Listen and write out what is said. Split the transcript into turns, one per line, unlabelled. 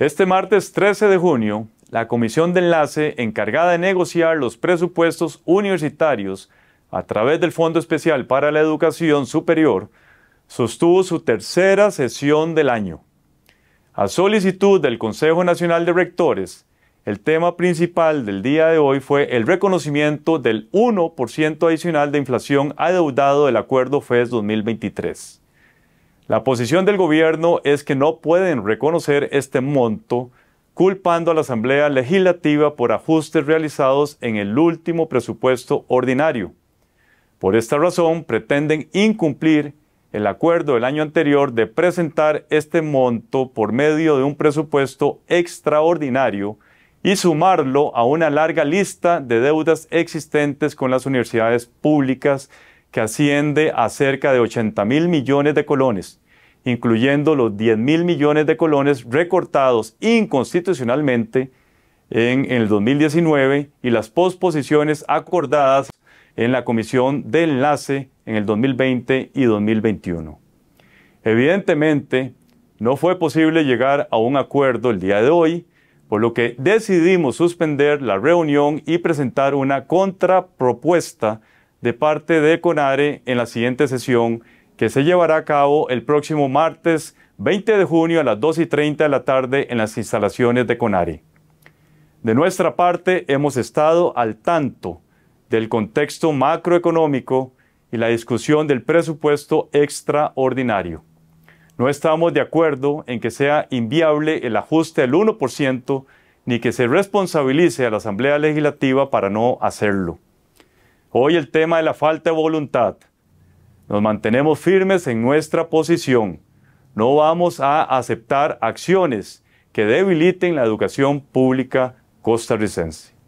Este martes 13 de junio, la comisión de enlace encargada de negociar los presupuestos universitarios a través del Fondo Especial para la Educación Superior sostuvo su tercera sesión del año. A solicitud del Consejo Nacional de Rectores, el tema principal del día de hoy fue el reconocimiento del 1% adicional de inflación adeudado del Acuerdo FES 2023. La posición del gobierno es que no pueden reconocer este monto, culpando a la Asamblea Legislativa por ajustes realizados en el último presupuesto ordinario. Por esta razón, pretenden incumplir el acuerdo del año anterior de presentar este monto por medio de un presupuesto extraordinario y sumarlo a una larga lista de deudas existentes con las universidades públicas que asciende a cerca de 80 mil millones de colones, incluyendo los 10 mil millones de colones recortados inconstitucionalmente en, en, el 2019 y las posposiciones acordadas en la Comisión de Enlace en el 2020 y 2021. Evidentemente, no fue posible llegar a un acuerdo el día de hoy, por lo que decidimos suspender la reunión y presentar una contrapropuesta de parte de CONARE en la siguiente sesión que se llevará a cabo el próximo martes 20 de junio a las 2 y 30 de la tarde en las instalaciones de CONARE. De nuestra parte, hemos estado al tanto del contexto macroeconómico y la discusión del presupuesto extraordinario. No estamos de acuerdo en que sea inviable el ajuste al 1% ni que se responsabilice a la Asamblea Legislativa para no hacerlo. Hoy el tema de la falta de voluntad. Nos mantenemos firmes en nuestra posición. No vamos a aceptar acciones que debiliten la educación pública costarricense.